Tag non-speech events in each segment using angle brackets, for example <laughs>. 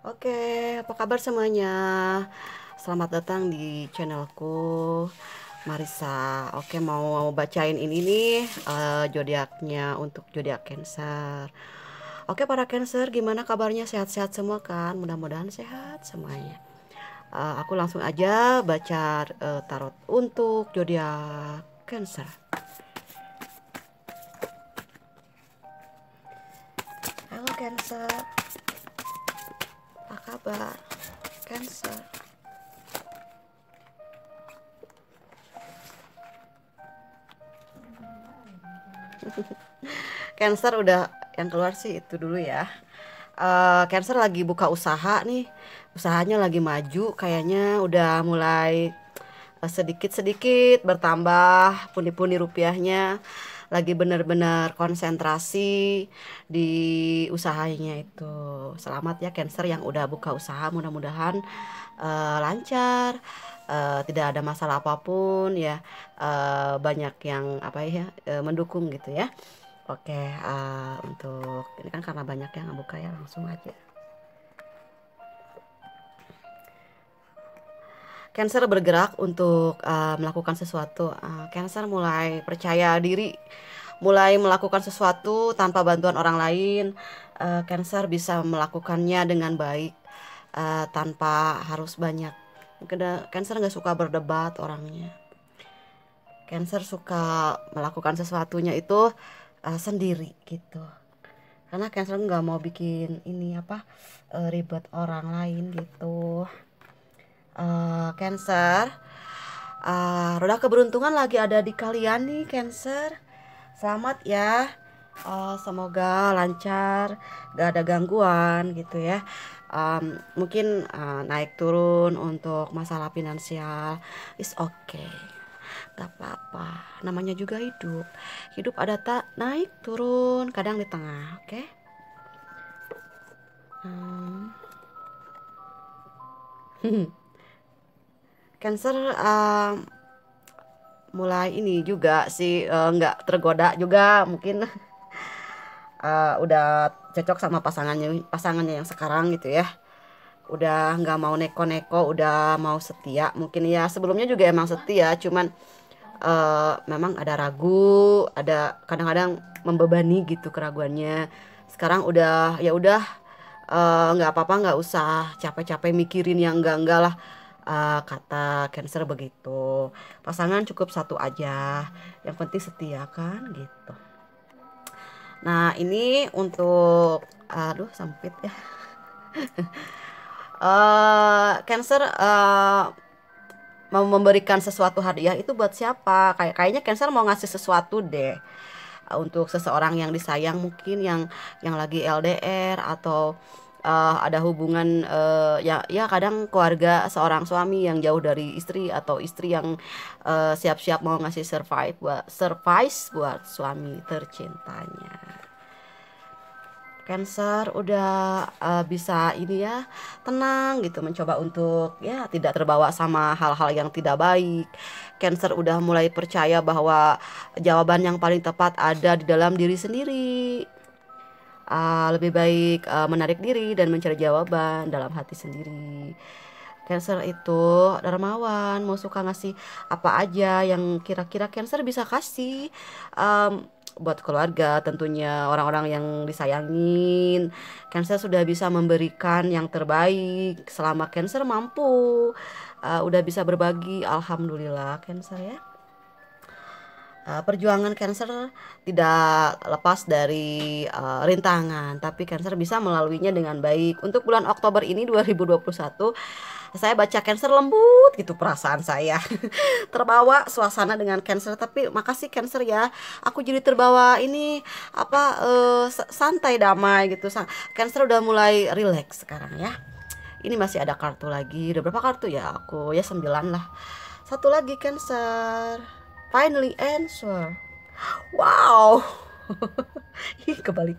Oke, apa kabar semuanya? Selamat datang di channelku Marisa. Oke, mau bacain ini nih uh, eh, jodiaknya untuk jodiak Cancer. Oke, para Cancer, gimana kabarnya? Sehat-sehat semua kan? Mudah-mudahan sehat semuanya. Uh, aku langsung aja baca uh, tarot untuk jodiak Cancer. Halo Cancer kabar? Cancer. Cancer <laughs> udah yang keluar sih itu dulu ya. Uh, eh, cancer lagi buka usaha nih, usahanya lagi maju, kayaknya udah mulai eh, sedikit-sedikit bertambah pundi-pundi rupiahnya lagi benar-benar konsentrasi di usahanya itu. Selamat ya Cancer yang udah buka usaha, mudah-mudahan uh, lancar, uh, tidak ada masalah apapun ya. Uh, banyak yang apa ya uh, mendukung gitu ya. Oke, uh, untuk ini kan karena banyak yang buka ya langsung aja. Cancer bergerak untuk uh, melakukan sesuatu. Uh, cancer mulai percaya diri, mulai melakukan sesuatu tanpa bantuan orang lain. Uh, cancer bisa melakukannya dengan baik uh, tanpa harus banyak. Cancer nggak suka berdebat orangnya. Cancer suka melakukan sesuatunya itu uh, sendiri gitu. Karena Cancer nggak mau bikin ini apa uh, ribet orang lain gitu uh, Cancer. Uh, roda keberuntungan lagi ada di kalian nih Cancer. Selamat ya. Uh, semoga lancar, gak ada gangguan gitu ya. Um, mungkin uh, naik turun untuk masalah finansial is okay gak apa-apa namanya juga hidup hidup ada tak naik turun kadang di tengah oke okay? hmm. <laughs> Cancer uh, mulai ini juga sih eh, nggak uh, tergoda juga mungkin uh, <laughs> udah cocok sama pasangannya pasangannya yang sekarang gitu ya udah nggak mau neko-neko udah mau setia mungkin ya sebelumnya juga emang setia cuman uh, memang ada ragu ada kadang-kadang membebani gitu keraguannya sekarang udah ya udah nggak uh, apa-apa nggak usah capek-capek mikirin yang enggak-enggak lah uh, kata Cancer begitu. Pasangan cukup satu aja, yang penting setia kan gitu. Nah, ini untuk aduh sempit ya. uh, <laughs> cancer uh, memberikan sesuatu hadiah itu buat siapa? Kayak kayaknya Cancer mau ngasih sesuatu deh uh, untuk seseorang yang disayang mungkin yang yang lagi LDR atau uh, ada hubungan uh, ya ya kadang keluarga seorang suami yang jauh dari istri atau istri yang siap eh, siap-siap mau ngasih survive buat surprise buat suami tercintanya. Cancer udah uh, bisa ini ya tenang gitu mencoba untuk ya tidak terbawa sama hal-hal yang tidak baik. Cancer udah mulai percaya bahwa jawaban yang paling tepat ada di dalam diri sendiri uh, lebih baik uh, menarik diri dan mencari jawaban dalam hati sendiri. Cancer itu dermawan, mau suka ngasih apa aja yang kira-kira Cancer bisa kasih um, buat keluarga, tentunya orang-orang yang disayangin. Cancer sudah bisa memberikan yang terbaik selama Cancer mampu, uh, udah bisa berbagi. Alhamdulillah, Cancer ya. Eh, perjuangan kanker tidak lepas dari uh, rintangan, tapi kanker bisa melaluinya dengan baik. Untuk bulan Oktober ini 2021, saya baca cancer lembut gitu perasaan saya. <laughs> terbawa suasana dengan cancer, tapi makasih cancer ya. Aku jadi terbawa ini apa uh, santai damai gitu. Cancer udah mulai rileks sekarang ya. Ini masih ada kartu lagi. Udah berapa kartu ya aku? Ya sembilan lah. Satu lagi cancer finally answer. Wow. <laughs> kebalik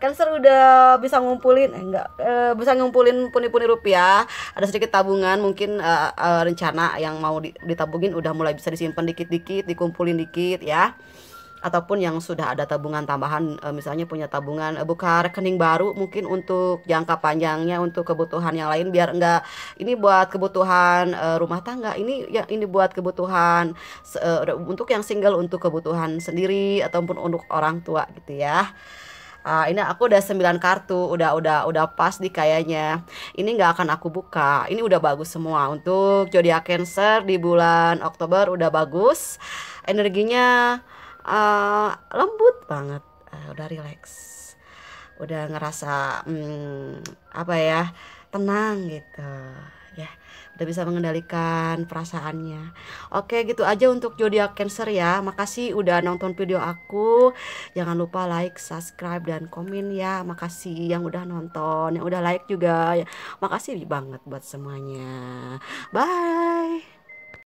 cancer udah bisa ngumpulin eh, enggak eh, bisa ngumpulin puni-puni rupiah ada sedikit tabungan mungkin uh, eh, rencana yang mau ditabungin udah mulai bisa disimpan dikit-dikit dikumpulin dikit ya ataupun yang sudah ada tabungan tambahan eh, misalnya punya tabungan eh, buka rekening baru mungkin untuk jangka panjangnya untuk kebutuhan yang lain biar enggak ini buat kebutuhan eh, rumah tangga ini yang ini buat kebutuhan untuk yang single untuk kebutuhan sendiri ataupun untuk orang tua gitu ya uh, ini aku udah 9 kartu udah udah udah pas di kayaknya ini nggak akan aku buka ini udah bagus semua untuk jodiak cancer di bulan Oktober udah bagus energinya uh, lembut banget uh, udah relax udah ngerasa hmm, apa ya tenang gitu ya udah bisa mengendalikan perasaannya oke gitu aja untuk zodiak cancer ya makasih udah nonton video aku jangan lupa like subscribe dan komen ya makasih yang udah nonton yang udah like juga ya makasih banget buat semuanya bye